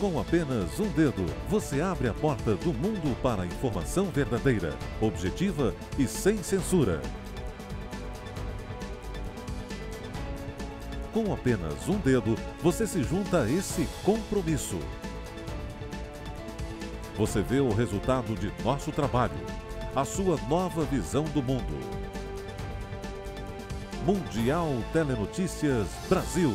Com apenas um dedo, você abre a porta do mundo para a informação verdadeira, objetiva e sem censura. Com apenas um dedo, você se junta a esse compromisso. Você vê o resultado de nosso trabalho, a sua nova visão do mundo. Mundial Telenotícias Brasil.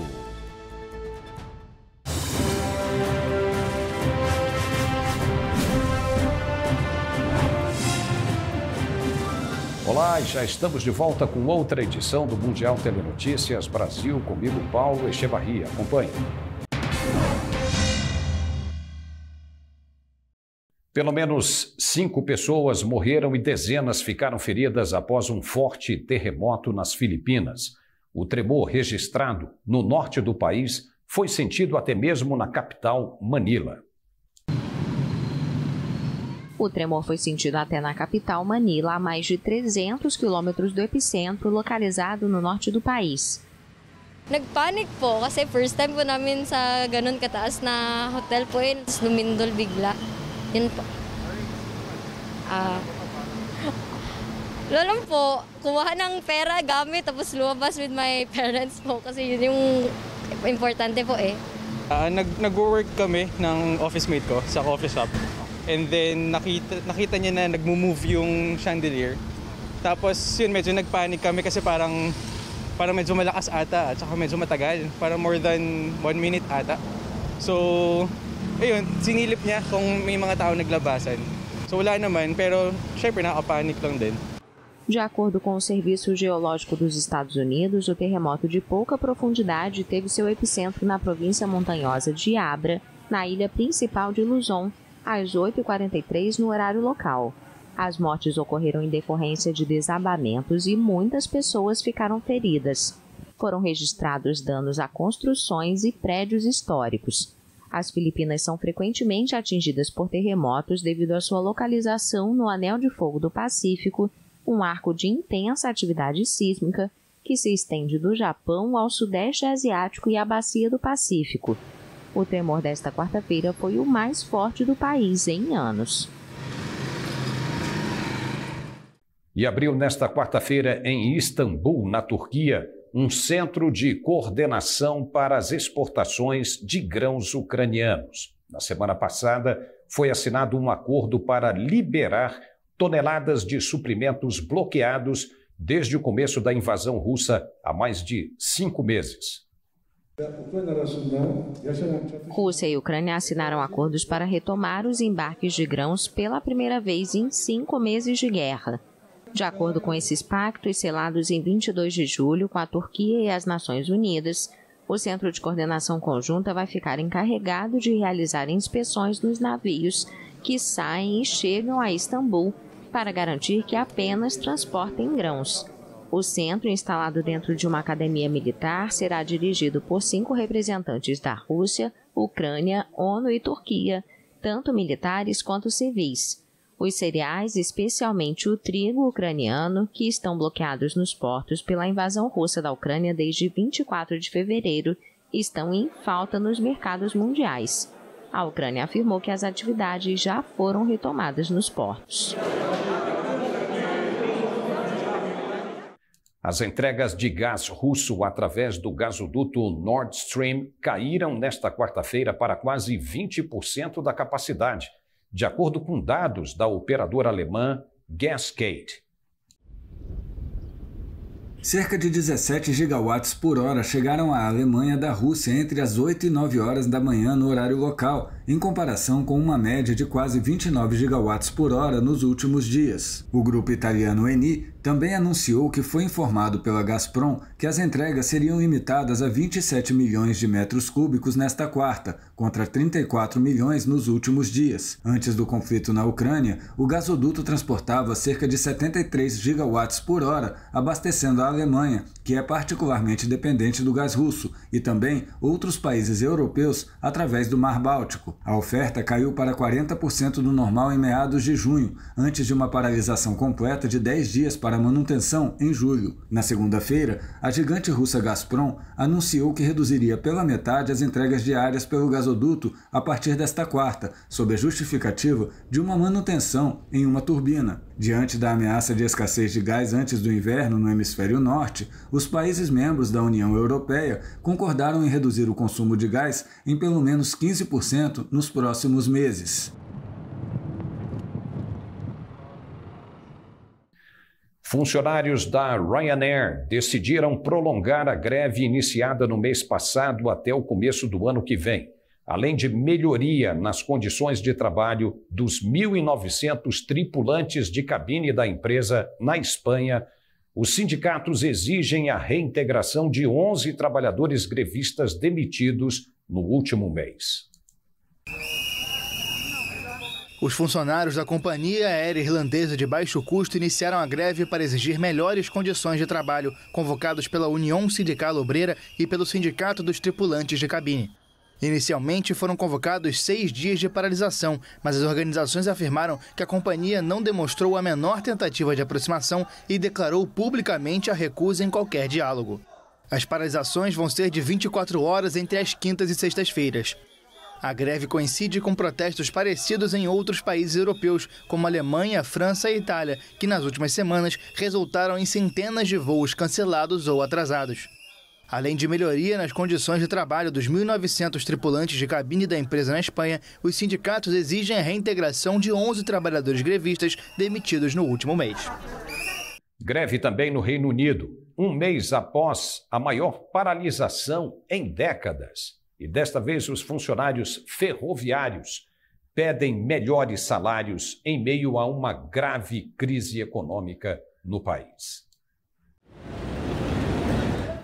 já estamos de volta com outra edição do Mundial Telenotícias Brasil, comigo Paulo Echevarria. Acompanhe. Pelo menos cinco pessoas morreram e dezenas ficaram feridas após um forte terremoto nas Filipinas. O tremor registrado no norte do país foi sentido até mesmo na capital, Manila. O tremor foi sentido até na capital, Manila, a mais de 300 quilômetros do epicentro, localizado no norte do país. Nagpanic po kasi first time po namin sa ganun kataas na hotel po yun. Tapos lumindol bigla. Yun po. Ah... Uh, po, kuha ng pera, gamit, tapos lumabas with my parents po kasi yun yung importante po eh. Uh, nag Nag-work kami ng office mate ko sa coffee shop. And then nakita, nakita niya na nagmo-move yung chandelier. Tapos yun, medyo nagpanic kami kasi parang parang medyo malakas ata at saka medyo matagal. Parang more than one minute ata. So, ayun, sinilip niya kung may mga tao naglabasan. So wala naman, pero syempre nakapanic lang din. De acordo com o Serviço Geológico dos Estados Unidos, o terremoto de pouca profundidade teve seu epicentro na província montanhosa de Abra, na ilha principal de Luzon, às 8h43 no horário local. As mortes ocorreram em decorrência de desabamentos e muitas pessoas ficaram feridas. Foram registrados danos a construções e prédios históricos. As Filipinas são frequentemente atingidas por terremotos devido à sua localização no Anel de Fogo do Pacífico, um arco de intensa atividade sísmica que se estende do Japão ao Sudeste Asiático e à Bacia do Pacífico. O tremor desta quarta-feira foi o mais forte do país em anos. E abriu nesta quarta-feira em Istambul, na Turquia, um centro de coordenação para as exportações de grãos ucranianos. Na semana passada, foi assinado um acordo para liberar toneladas de suprimentos bloqueados desde o começo da invasão russa há mais de cinco meses. É, Rússia e Ucrânia assinaram acordos para retomar os embarques de grãos pela primeira vez em cinco meses de guerra. De acordo com esses pactos selados em 22 de julho com a Turquia e as Nações Unidas, o Centro de Coordenação Conjunta vai ficar encarregado de realizar inspeções nos navios que saem e chegam a Istambul para garantir que apenas transportem grãos. O centro, instalado dentro de uma academia militar, será dirigido por cinco representantes da Rússia, Ucrânia, ONU e Turquia, tanto militares quanto civis. Os cereais, especialmente o trigo ucraniano, que estão bloqueados nos portos pela invasão russa da Ucrânia desde 24 de fevereiro, estão em falta nos mercados mundiais. A Ucrânia afirmou que as atividades já foram retomadas nos portos. As entregas de gás russo através do gasoduto Nord Stream caíram nesta quarta-feira para quase 20% da capacidade, de acordo com dados da operadora alemã Gasgate. Cerca de 17 gigawatts por hora chegaram à Alemanha da Rússia entre as 8 e 9 horas da manhã no horário local, em comparação com uma média de quase 29 gigawatts por hora nos últimos dias. O grupo italiano Eni também anunciou que foi informado pela Gazprom que as entregas seriam limitadas a 27 milhões de metros cúbicos nesta quarta, contra 34 milhões nos últimos dias. Antes do conflito na Ucrânia, o gasoduto transportava cerca de 73 gigawatts por hora, abastecendo a Alemanha, que é particularmente dependente do gás russo, e também outros países europeus através do Mar Báltico. A oferta caiu para 40% do normal em meados de junho, antes de uma paralisação completa de 10 dias para manutenção em julho. Na segunda-feira, a gigante russa Gazprom anunciou que reduziria pela metade as entregas diárias pelo gasoduto a partir desta quarta, sob a justificativa de uma manutenção em uma turbina. Diante da ameaça de escassez de gás antes do inverno no hemisfério norte, os países membros da União Europeia concordaram em reduzir o consumo de gás em pelo menos 15% nos próximos meses. Funcionários da Ryanair decidiram prolongar a greve iniciada no mês passado até o começo do ano que vem, além de melhoria nas condições de trabalho dos 1.900 tripulantes de cabine da empresa na Espanha. Os sindicatos exigem a reintegração de 11 trabalhadores grevistas demitidos no último mês. Os funcionários da Companhia Aérea Irlandesa de Baixo Custo iniciaram a greve para exigir melhores condições de trabalho, convocados pela União Sindical Obreira e pelo Sindicato dos Tripulantes de Cabine. Inicialmente foram convocados seis dias de paralisação, mas as organizações afirmaram que a companhia não demonstrou a menor tentativa de aproximação e declarou publicamente a recusa em qualquer diálogo. As paralisações vão ser de 24 horas entre as quintas e sextas-feiras. A greve coincide com protestos parecidos em outros países europeus, como Alemanha, França e Itália, que nas últimas semanas resultaram em centenas de voos cancelados ou atrasados. Além de melhoria nas condições de trabalho dos 1.900 tripulantes de cabine da empresa na Espanha, os sindicatos exigem a reintegração de 11 trabalhadores grevistas demitidos no último mês. Greve também no Reino Unido, um mês após a maior paralisação em décadas. E desta vez, os funcionários ferroviários pedem melhores salários em meio a uma grave crise econômica no país.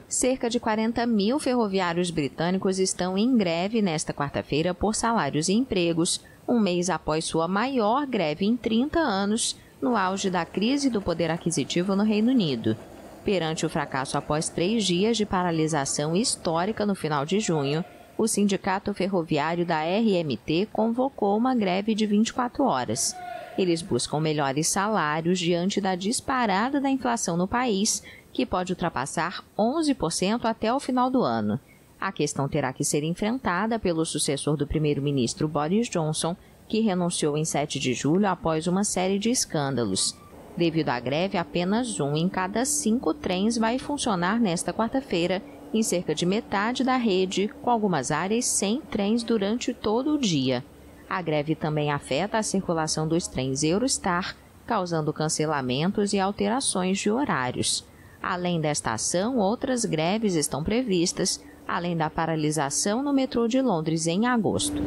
Cerca de 40 mil ferroviários britânicos estão em greve nesta quarta-feira por salários e empregos, um mês após sua maior greve em 30 anos, no auge da crise do poder aquisitivo no Reino Unido. Perante o fracasso após três dias de paralisação histórica no final de junho, o Sindicato Ferroviário da RMT convocou uma greve de 24 horas. Eles buscam melhores salários diante da disparada da inflação no país, que pode ultrapassar 11% até o final do ano. A questão terá que ser enfrentada pelo sucessor do primeiro-ministro Boris Johnson, que renunciou em 7 de julho após uma série de escândalos. Devido à greve, apenas um em cada cinco trens vai funcionar nesta quarta-feira em cerca de metade da rede, com algumas áreas sem trens durante todo o dia. A greve também afeta a circulação dos trens Eurostar, causando cancelamentos e alterações de horários. Além desta ação, outras greves estão previstas, além da paralisação no metrô de Londres em agosto.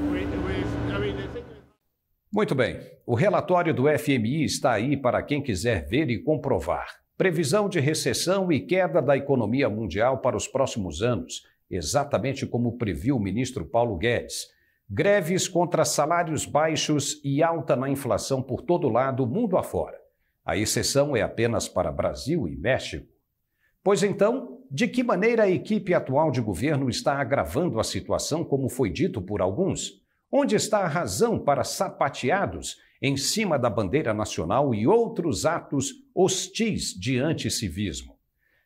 Muito bem, o relatório do FMI está aí para quem quiser ver e comprovar. Previsão de recessão e queda da economia mundial para os próximos anos, exatamente como previu o ministro Paulo Guedes. Greves contra salários baixos e alta na inflação por todo lado, mundo afora. A exceção é apenas para Brasil e México. Pois então, de que maneira a equipe atual de governo está agravando a situação, como foi dito por alguns? Onde está a razão para sapateados em cima da bandeira nacional e outros atos hostis de anticivismo.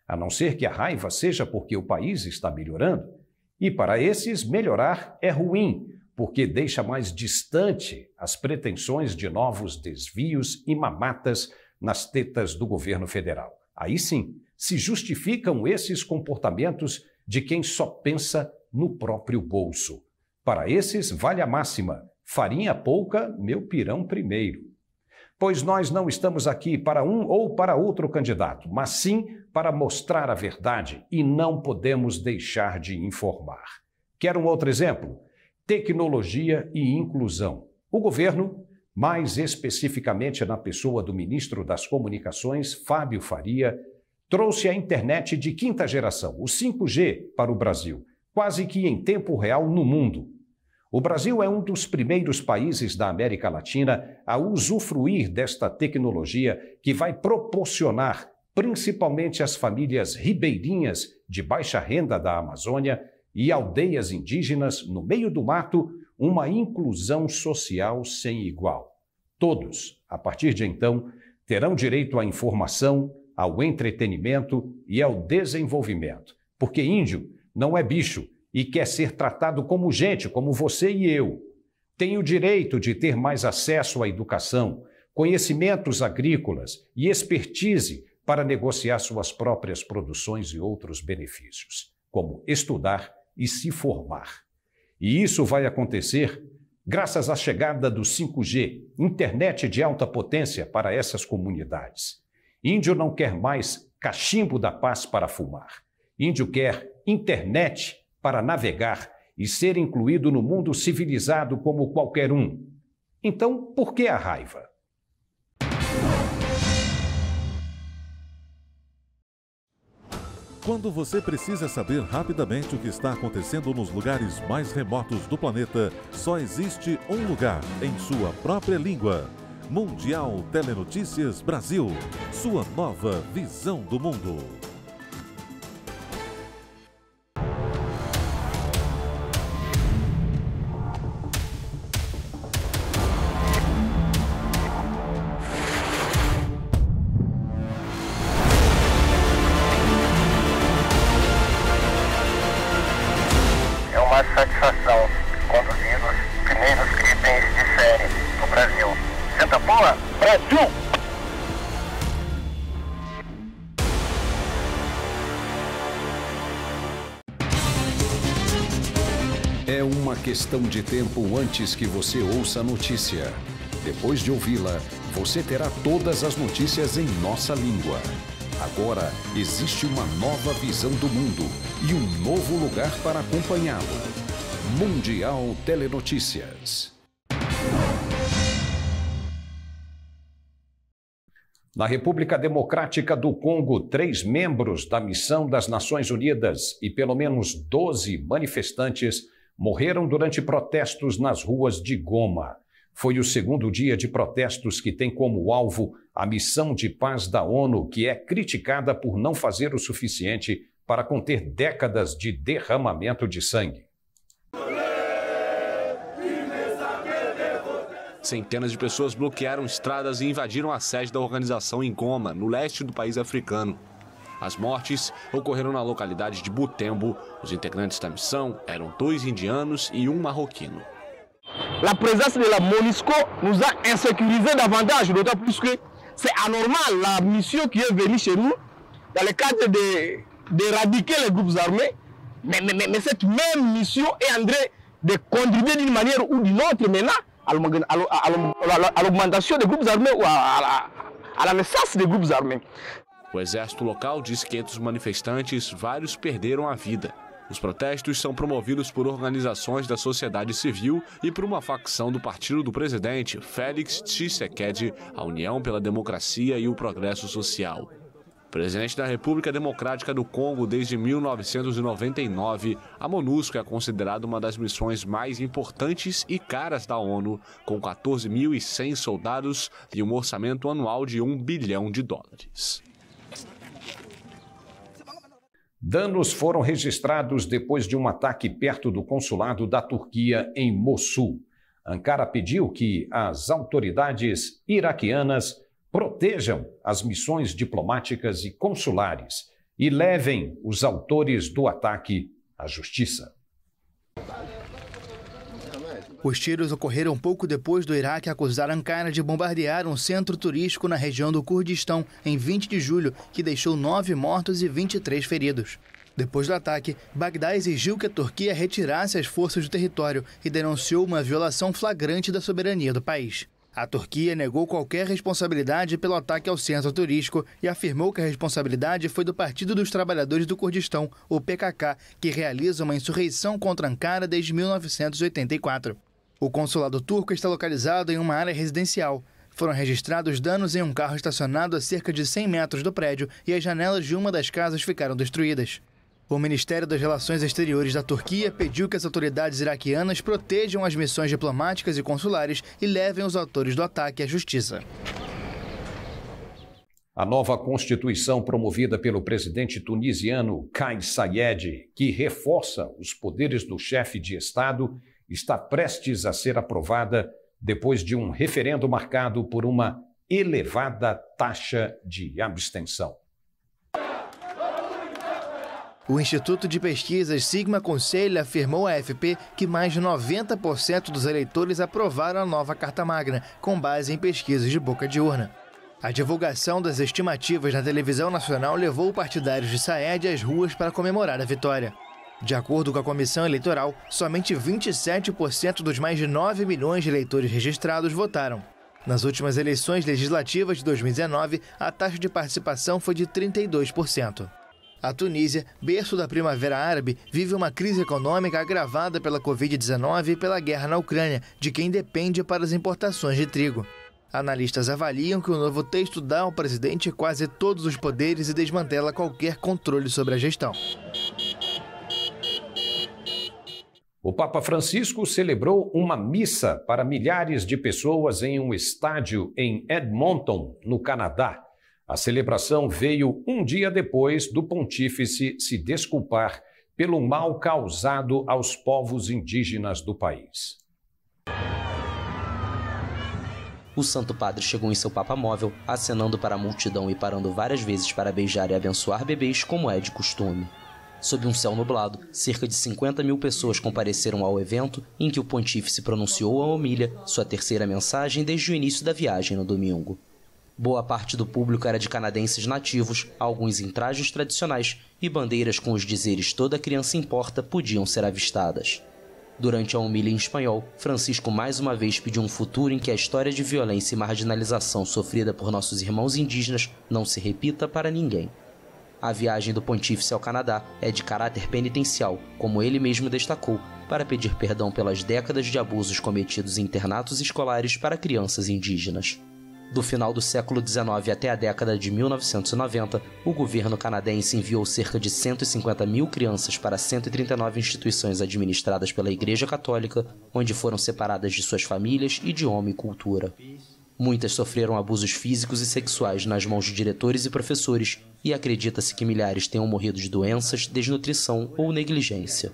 A não ser que a raiva seja porque o país está melhorando. E para esses, melhorar é ruim, porque deixa mais distante as pretensões de novos desvios e mamatas nas tetas do governo federal. Aí sim, se justificam esses comportamentos de quem só pensa no próprio bolso. Para esses, vale a máxima: Farinha pouca, meu pirão primeiro. Pois nós não estamos aqui para um ou para outro candidato, mas sim para mostrar a verdade e não podemos deixar de informar. Quer um outro exemplo? Tecnologia e inclusão. O governo, mais especificamente na pessoa do ministro das Comunicações, Fábio Faria, trouxe a internet de quinta geração, o 5G, para o Brasil, quase que em tempo real no mundo. O Brasil é um dos primeiros países da América Latina a usufruir desta tecnologia que vai proporcionar, principalmente às famílias ribeirinhas de baixa renda da Amazônia e aldeias indígenas no meio do mato, uma inclusão social sem igual. Todos, a partir de então, terão direito à informação, ao entretenimento e ao desenvolvimento, porque índio não é bicho e quer ser tratado como gente, como você e eu. Tem o direito de ter mais acesso à educação, conhecimentos agrícolas e expertise para negociar suas próprias produções e outros benefícios, como estudar e se formar. E isso vai acontecer graças à chegada do 5G, internet de alta potência para essas comunidades. Índio não quer mais cachimbo da paz para fumar. Índio quer internet para navegar e ser incluído no mundo civilizado como qualquer um. Então, por que a raiva? Quando você precisa saber rapidamente o que está acontecendo nos lugares mais remotos do planeta, só existe um lugar em sua própria língua. Mundial Telenotícias Brasil, sua nova visão do mundo. questão de tempo antes que você ouça a notícia. Depois de ouvi-la, você terá todas as notícias em nossa língua. Agora existe uma nova visão do mundo e um novo lugar para acompanhá-lo. Mundial Telenotícias. Na República Democrática do Congo, três membros da missão das Nações Unidas e pelo menos 12 manifestantes morreram durante protestos nas ruas de Goma. Foi o segundo dia de protestos que tem como alvo a missão de paz da ONU, que é criticada por não fazer o suficiente para conter décadas de derramamento de sangue. Centenas de pessoas bloquearam estradas e invadiram a sede da organização em Goma, no leste do país africano. As mortes ocorreram na localidade de Butembo. Os integrantes da missão eram dois indianos e um marroquino. A presença da MONUSCO nos a insécurisé davantage, d'autant plus que É anormal a missão que é venue chez nous dans le cadre d'éradiquer les groupes armés. Mas mais, mais, cette même mission est en de uma maneira ou de outra, maintenant à l'augmentation des groupes armés ou à, à, à, à la naissance des groupes armés. O exército local diz que entre os manifestantes, vários perderam a vida. Os protestos são promovidos por organizações da sociedade civil e por uma facção do partido do presidente Félix Tshisekedi, a União pela Democracia e o Progresso Social. Presidente da República Democrática do Congo desde 1999, a MONUSCO é considerada uma das missões mais importantes e caras da ONU, com 14.100 soldados e um orçamento anual de 1 bilhão de dólares. Danos foram registrados depois de um ataque perto do consulado da Turquia em Mossul. Ankara pediu que as autoridades iraquianas protejam as missões diplomáticas e consulares e levem os autores do ataque à justiça. Os tiros ocorreram pouco depois do Iraque acusar Ankara de bombardear um centro turístico na região do Kurdistão em 20 de julho, que deixou nove mortos e 23 feridos. Depois do ataque, Bagdá exigiu que a Turquia retirasse as forças do território e denunciou uma violação flagrante da soberania do país. A Turquia negou qualquer responsabilidade pelo ataque ao centro turístico e afirmou que a responsabilidade foi do Partido dos Trabalhadores do Kurdistão, o PKK, que realiza uma insurreição contra Ankara desde 1984. O consulado turco está localizado em uma área residencial. Foram registrados danos em um carro estacionado a cerca de 100 metros do prédio e as janelas de uma das casas ficaram destruídas. O Ministério das Relações Exteriores da Turquia pediu que as autoridades iraquianas protejam as missões diplomáticas e consulares e levem os autores do ataque à justiça. A nova constituição promovida pelo presidente tunisiano Kais Saied, que reforça os poderes do chefe de Estado, está prestes a ser aprovada depois de um referendo marcado por uma elevada taxa de abstenção. O Instituto de Pesquisas Sigma Conselho afirmou à AFP que mais de 90% dos eleitores aprovaram a nova Carta Magna, com base em pesquisas de boca de urna. A divulgação das estimativas na televisão nacional levou partidários de Saed às ruas para comemorar a vitória. De acordo com a comissão eleitoral, somente 27% dos mais de 9 milhões de eleitores registrados votaram. Nas últimas eleições legislativas de 2019, a taxa de participação foi de 32%. A Tunísia, berço da primavera árabe, vive uma crise econômica agravada pela Covid-19 e pela guerra na Ucrânia, de quem depende para as importações de trigo. Analistas avaliam que o novo texto dá ao presidente quase todos os poderes e desmantela qualquer controle sobre a gestão. O Papa Francisco celebrou uma missa para milhares de pessoas em um estádio em Edmonton, no Canadá. A celebração veio um dia depois do pontífice se desculpar pelo mal causado aos povos indígenas do país. O Santo Padre chegou em seu Papa Móvel, acenando para a multidão e parando várias vezes para beijar e abençoar bebês, como é de costume sob um céu nublado. Cerca de 50 mil pessoas compareceram ao evento em que o pontífice pronunciou a homilia, sua terceira mensagem desde o início da viagem no domingo. Boa parte do público era de canadenses nativos, alguns em trajes tradicionais e bandeiras com os dizeres toda criança importa podiam ser avistadas. Durante a humilha em espanhol, Francisco mais uma vez pediu um futuro em que a história de violência e marginalização sofrida por nossos irmãos indígenas não se repita para ninguém. A viagem do pontífice ao Canadá é de caráter penitencial, como ele mesmo destacou, para pedir perdão pelas décadas de abusos cometidos em internatos escolares para crianças indígenas. Do final do século XIX até a década de 1990, o governo canadense enviou cerca de 150 mil crianças para 139 instituições administradas pela Igreja Católica, onde foram separadas de suas famílias, idioma e cultura. Muitas sofreram abusos físicos e sexuais nas mãos de diretores e professores, e acredita-se que milhares tenham morrido de doenças, desnutrição ou negligência.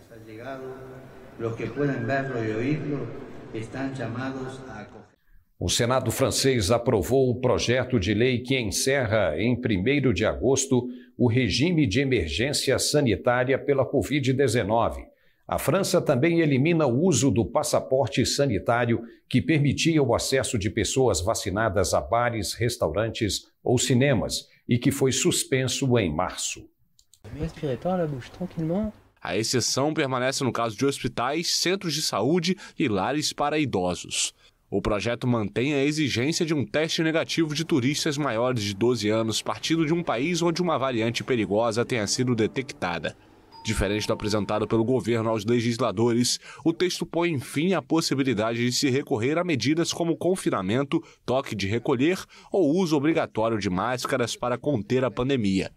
O Senado francês aprovou o projeto de lei que encerra, em 1 de agosto, o regime de emergência sanitária pela Covid-19 a França também elimina o uso do passaporte sanitário que permitia o acesso de pessoas vacinadas a bares, restaurantes ou cinemas e que foi suspenso em março. É? A exceção permanece no caso de hospitais, centros de saúde e lares para idosos. O projeto mantém a exigência de um teste negativo de turistas maiores de 12 anos partindo de um país onde uma variante perigosa tenha sido detectada. Diferente do apresentado pelo governo aos legisladores, o texto põe fim à possibilidade de se recorrer a medidas como confinamento, toque de recolher ou uso obrigatório de máscaras para conter a pandemia.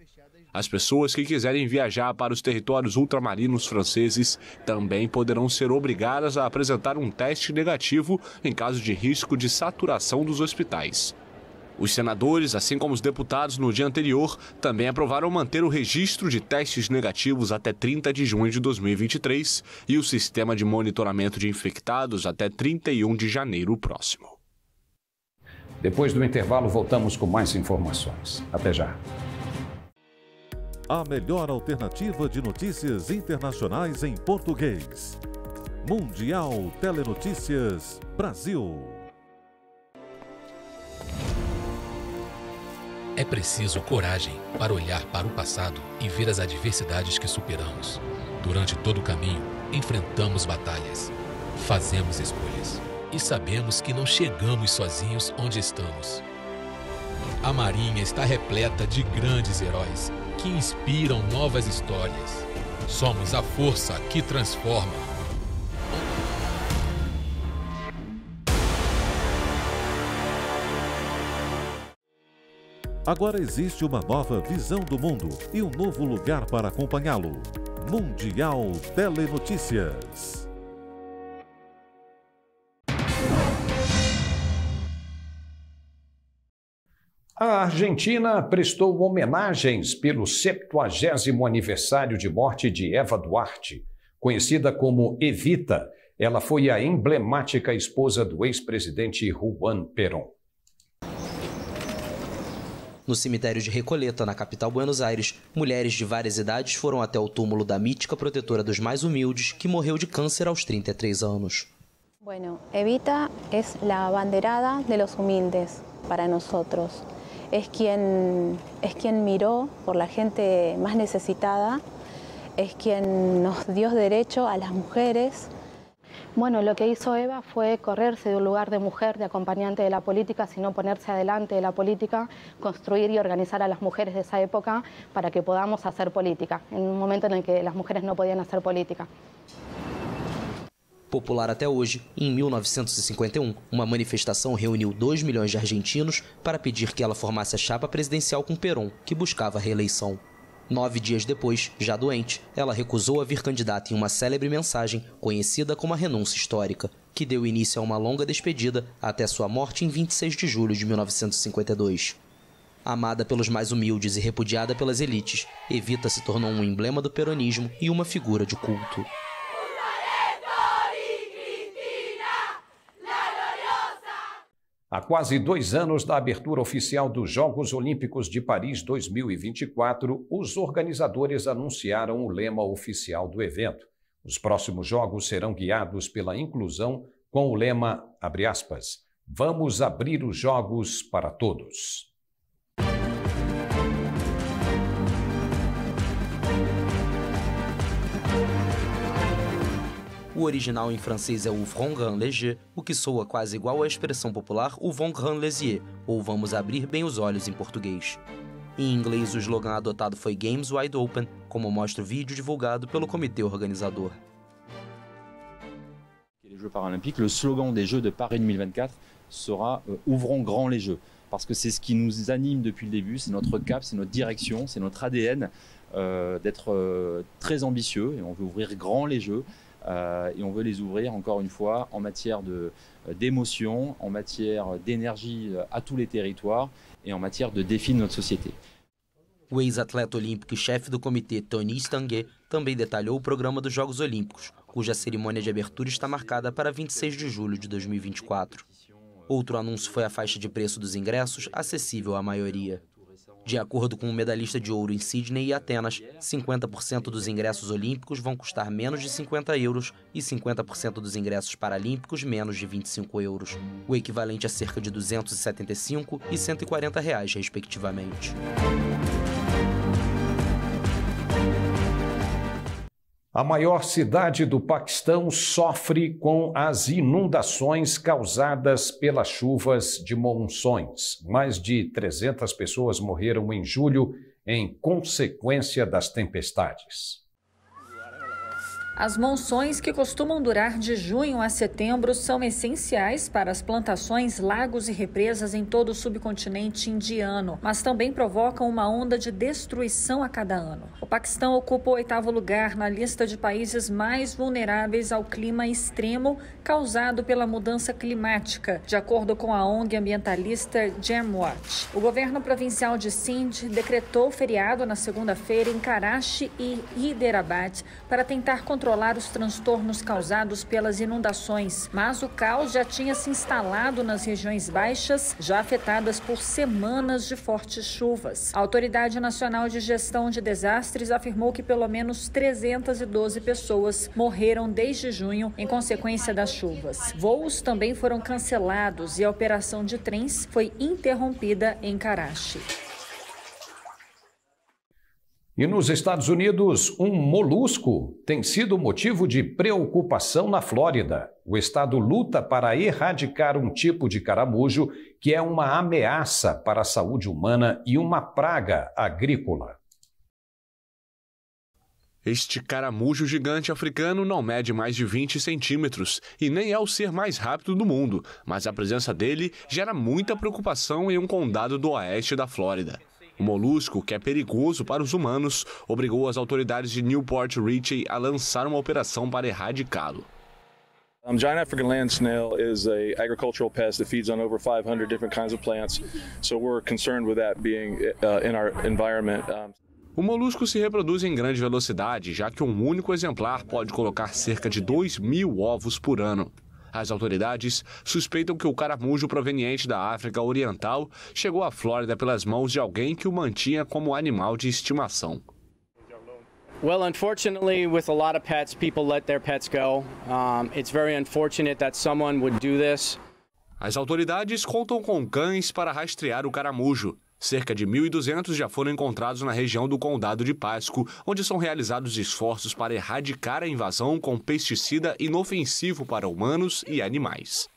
As pessoas que quiserem viajar para os territórios ultramarinos franceses também poderão ser obrigadas a apresentar um teste negativo em caso de risco de saturação dos hospitais. Os senadores, assim como os deputados no dia anterior, também aprovaram manter o registro de testes negativos até 30 de junho de 2023 e o sistema de monitoramento de infectados até 31 de janeiro próximo. Depois do intervalo, voltamos com mais informações. Até já. A melhor alternativa de notícias internacionais em português. Mundial Telenotícias Brasil. É preciso coragem para olhar para o passado e ver as adversidades que superamos. Durante todo o caminho, enfrentamos batalhas, fazemos escolhas e sabemos que não chegamos sozinhos onde estamos. A Marinha está repleta de grandes heróis que inspiram novas histórias. Somos a força que transforma. Agora existe uma nova visão do mundo e um novo lugar para acompanhá-lo. Mundial Telenotícias. A Argentina prestou homenagens pelo 70 aniversário de morte de Eva Duarte. Conhecida como Evita, ela foi a emblemática esposa do ex-presidente Juan Perón. No cemitério de Recoleta, na capital Buenos Aires, mulheres de várias idades foram até o túmulo da mítica protetora dos mais humildes, que morreu de câncer aos 33 anos. Bueno, Evita é a banderada de los humildes para nós. É quem é quem mirou por la gente mais necessitada. É quem nos deu direito a las Bueno, lo que hizo Eva fue correrse de un lugar de mujer, de acompañante de la política, sino ponerse adelante de la política, construir y organizar a las mujeres de esa época para que podamos hacer política, en un momento en el que las mujeres no podían hacer política. popular até hoje, em 1951, uma manifestação reuniu 2 milhões de argentinos para pedir que ela formasse a chapa presidencial com Perón, que buscava a reeleição. Nove dias depois, já doente, ela recusou a vir candidata em uma célebre mensagem conhecida como a renúncia histórica, que deu início a uma longa despedida até sua morte em 26 de julho de 1952. Amada pelos mais humildes e repudiada pelas elites, Evita se tornou um emblema do peronismo e uma figura de culto. Há quase dois anos da abertura oficial dos Jogos Olímpicos de Paris 2024, os organizadores anunciaram o lema oficial do evento. Os próximos Jogos serão guiados pela inclusão com o lema, aspas, Vamos abrir os Jogos para todos. O original em francês é o Front Grand Léger, o que soa quase igual à expressão popular o Von Grand Lésier, ou Vamos Abrir Bem os Olhos em português. Em inglês, o slogan adotado foi Games Wide Open, como mostra o vídeo divulgado pelo comitê organizador. Os Jeux Paralympiques, O slogan des Jeux de Paris 2024 será euh, Ouvrons grand les Jeux, parce que c'est ce qui nous anime depuis o début, c'est notre cap, c'est notre direção, c'est notre ADN euh, d'être euh, très ambitieux et on veut ouvrir grand les Jeux. Euh, et on veut les ouvrir encore une fois en matière euh, d'émotion, en matière d'énergie euh, à tous les territoires et en matière de défis de notre société. O ex-atleta olímpico e chefe do comitê Tony Stanguet também detalhou o programa dos Jogos Olímpicos, cuja cerimônia de abertura está marcada para 26 de julho de 2024. Outro anúncio foi a faixa de preço dos ingressos, acessível à maioria. De acordo com o medalhista de ouro em Sydney e Atenas, 50% dos ingressos olímpicos vão custar menos de 50 euros e 50% dos ingressos paralímpicos menos de 25 euros, o equivalente a cerca de 275 e 140 reais, respectivamente. A maior cidade do Paquistão sofre com as inundações causadas pelas chuvas de monções. Mais de 300 pessoas morreram em julho em consequência das tempestades. As monções, que costumam durar de junho a setembro, são essenciais para as plantações, lagos e represas em todo o subcontinente indiano, mas também provocam uma onda de destruição a cada ano. O Paquistão ocupa o oitavo lugar na lista de países mais vulneráveis ao clima extremo causado pela mudança climática, de acordo com a ONG ambientalista Jamwatch. O governo provincial de Sindh decretou feriado na segunda-feira em Karachi e Hyderabad para tentar controlar controlar os transtornos causados pelas inundações, mas o caos já tinha se instalado nas regiões baixas, já afetadas por semanas de fortes chuvas. A Autoridade Nacional de Gestão de Desastres afirmou que pelo menos 312 pessoas morreram desde junho em consequência das chuvas. Voos também foram cancelados e a operação de trens foi interrompida em Karachi. E nos Estados Unidos, um molusco tem sido motivo de preocupação na Flórida. O estado luta para erradicar um tipo de caramujo que é uma ameaça para a saúde humana e uma praga agrícola. Este caramujo gigante africano não mede mais de 20 centímetros e nem é o ser mais rápido do mundo, mas a presença dele gera muita preocupação em um condado do oeste da Flórida. O molusco, que é perigoso para os humanos, obrigou as autoridades de Newport Ritchie a lançar uma operação para erradicá-lo. Um, giant African land snail is a agricultural pest that feeds on over 500 different kinds of plants, so we're concerned with that being uh, in our environment. Um... O molusco se reproduz em grande velocidade, já que um único exemplar pode colocar cerca de 2 mil ovos por ano. As autoridades suspeitam que o caramujo proveniente da África Oriental chegou à Flórida pelas mãos de alguém que o mantinha como animal de estimação. Well, unfortunately, with a lot of pets, people let their pets go. Um, it's very unfortunate that someone would do this. As autoridades contam com cães para rastrear o caramujo. Cerca de 1.200 já foram encontrados na região do Condado de Pasco, onde são realizados esforços para erradicar a invasão com pesticida inofensivo para humanos e animais.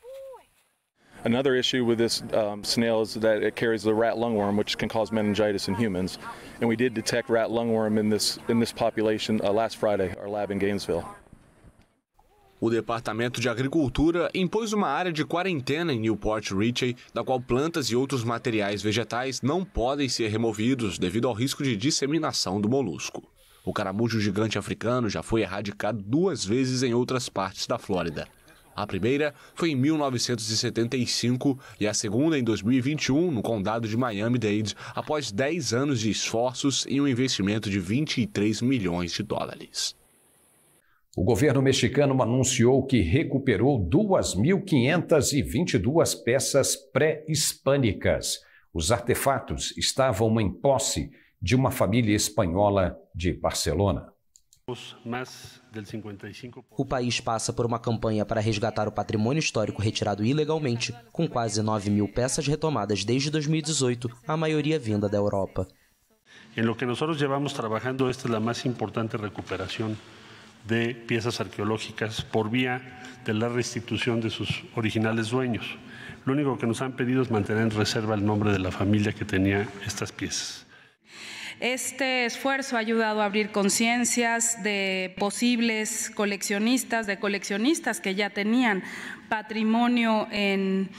Another issue with this um, snail is that it carries the rat lungworm, which can cause meningitis in humans. And we did detect rat lungworm in this, in this population uh, last Friday, our lab in Gainesville. O Departamento de Agricultura impôs uma área de quarentena em Newport Richey, da qual plantas e outros materiais vegetais não podem ser removidos devido ao risco de disseminação do molusco. O caramujo gigante africano já foi erradicado duas vezes em outras partes da Flórida. A primeira foi em 1975 e a segunda em 2021, no condado de Miami-Dade, após 10 anos de esforços e um investimento de 23 milhões de dólares. O governo mexicano anunciou que recuperou 2.522 peças pré-hispânicas. Os artefatos estavam em posse de uma família espanhola de Barcelona. O país passa por uma campanha para resgatar o patrimônio histórico retirado ilegalmente, com quase 9 mil peças retomadas desde 2018, a maioria vinda da Europa. Em lo que nós llevamos trabalhando, esta é a mais importante recuperação de piezas arqueológicas por vía de la restitución de sus originales dueños. Lo único que nos han pedido es mantener en reserva el nombre de la familia que tenía estas piezas. Este esfuerzo ha ayudado a abrir conciencias de posibles coleccionistas, de coleccionistas que ya tenían patrimonio en,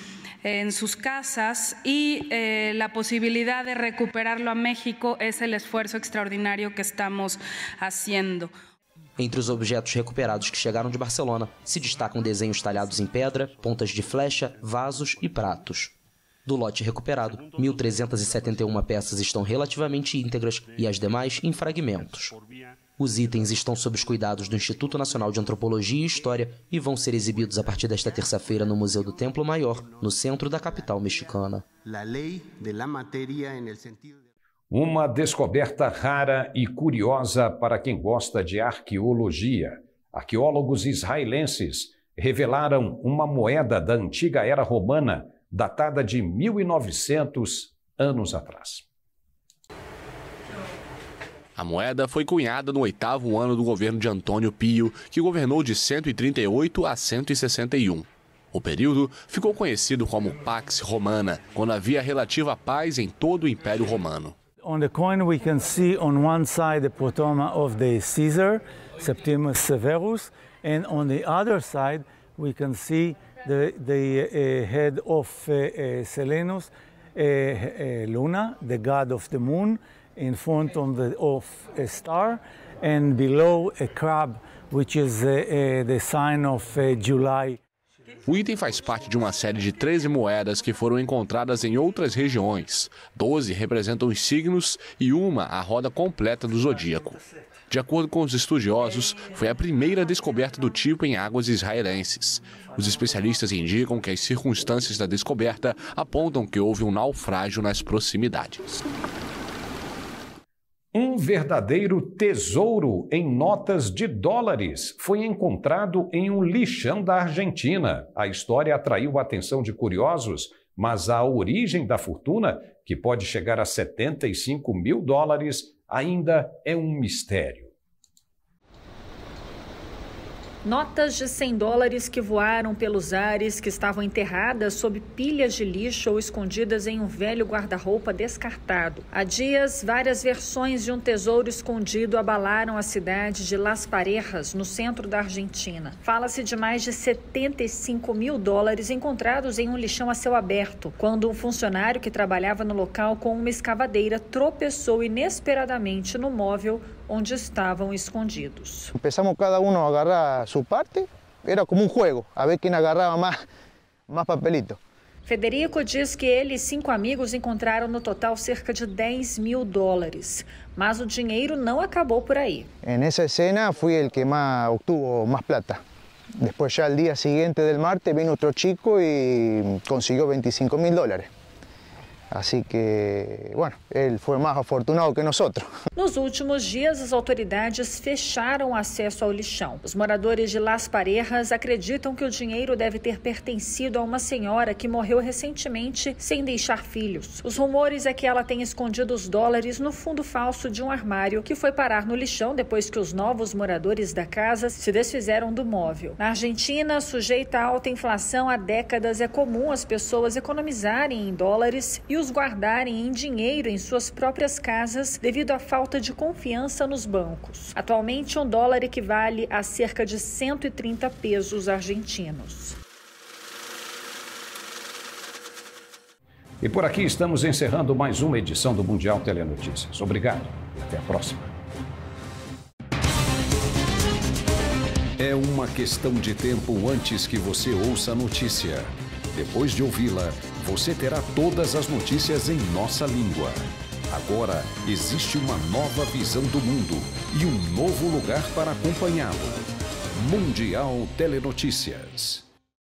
sus casas y eh, la posibilidad de recuperarlo a México es el esfuerzo extraordinario que estamos haciendo. Entre os objetos recuperados que chegaram de Barcelona se destacam desenhos talhados em pedra, pontas de flecha, vasos e pratos. Do lote recuperado, 1.371 peças estão relativamente íntegras e as demais em fragmentos. Os itens estão sob os cuidados do Instituto Nacional de Antropologia e História e vão ser exibidos a partir desta terça-feira no Museu do Templo Maior, no centro da capital mexicana. Uma descoberta rara e curiosa para quem gosta de arqueologia. Arqueólogos israelenses revelaram uma moeda da antiga era romana, datada de 1900 anos atrás. A moeda foi cunhada no oitavo ano do governo de Antônio Pio, que governou de 138 a 161. O período ficou conhecido como Pax Romana, quando havia relativa paz em todo o Império Romano. On the coin, we can see on one side the protoma of the Caesar, Septimus Severus, and on the other side, we can see the, the uh, uh head of uh, uh Selenus, uh, uh, Luna, the god of the moon, in front of, the, of a star, and below a crab, which is the sign of July. O item faz parte de uma série de 13 moedas que foram encontradas em outras regiões. Doze representam os signos e uma a roda completa do zodíaco. De acordo com os estudiosos, foi a primeira descoberta do tipo em águas israelenses. Os especialistas indicam que as circunstâncias da descoberta apontam que houve um naufrágio nas proximidades. Um verdadeiro tesouro em notas de dólares foi encontrado em um lixão da Argentina. A história atraiu a atenção de curiosos, mas a origem da fortuna, que pode chegar a 75 mil dólares, ainda é um mistério. Notas de 100 dólares que voaram pelos ares, que estavam enterradas sob pilhas de lixo ou escondidas em um velho guarda-roupa descartado. Há dias, várias versões de um tesouro escondido abalaram a cidade de Las Parejas, no centro da Argentina. Fala-se de mais de 75 mil dólares encontrados em um lixão a céu aberto, quando um funcionário que trabalhava no local com uma escavadeira tropeçou inesperadamente no móvel onde estavam escondidos. Começamos cada um a agarrar a sua parte, era como um jogo, a ver quem agarrava mais, mais papelito. Federico diz que ele e cinco amigos encontraram no total cerca de 10 mil dólares, mas o dinheiro não acabou por aí. Nessa cena, fui o que mais obtuvo mais plata. Depois, já no dia seguinte, do martes, veio outro chico e conseguiu 25 mil dólares. Assim que, bueno, ele foi mais afortunado que nós. Nos últimos dias, as autoridades fecharam acesso ao lixão. Os moradores de Las Parejas acreditam que o dinheiro deve ter pertencido a uma senhora que morreu recentemente sem deixar filhos. Os rumores é que ela tem escondido os dólares no fundo falso de um armário que foi parar no lixão depois que os novos moradores da casa se desfizeram do móvel. Na Argentina, sujeita à alta inflação há décadas, é comum as pessoas economizarem em dólares e os guardarem em dinheiro em suas próprias casas devido à falta de confiança nos bancos. Atualmente, um dólar equivale a cerca de 130 pesos argentinos. E por aqui estamos encerrando mais uma edição do Mundial Telenotícias. Obrigado. Até a próxima. É uma questão de tempo antes que você ouça a notícia. Depois de ouvi-la, você terá todas as notícias em nossa língua. Agora existe uma nova visão do mundo e um novo lugar para acompanhá-lo. Mundial Telenotícias.